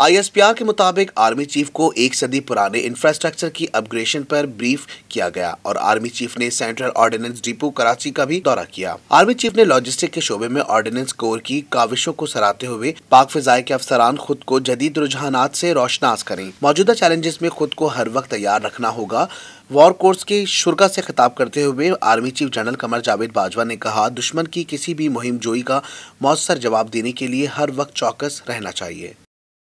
ISPR के मुताबिक army chief को एक सदी पुराने इंफ्रास्ट्रक्चर की अपग्रेडेशन पर ब्रीफ किया गया और आर्मी चीफ ने सेंट्रल ऑर्डिनेंस डिपो कराची का भी दौरा किया आर्मी चीफ ने लॉजिस्टिक के शोबे में ऑर्डिनेंस कोर की काविशों को सराहते हुए पाक फिजाई के अफसरान खुद को जदीद रुझान ऐसी रोशनास करें मौजूदा चैलेंजेस में खुद को हर वक्त तैयार रखना होगा वॉर कोर्स के शुरा से खिताब करते हुए army chief general Qamar Javed Bajwa ने कहा दुश्मन की किसी भी मुहिम जोई का मौसर जवाब देने के लिए हर वक्त चौकस रहना चाहिए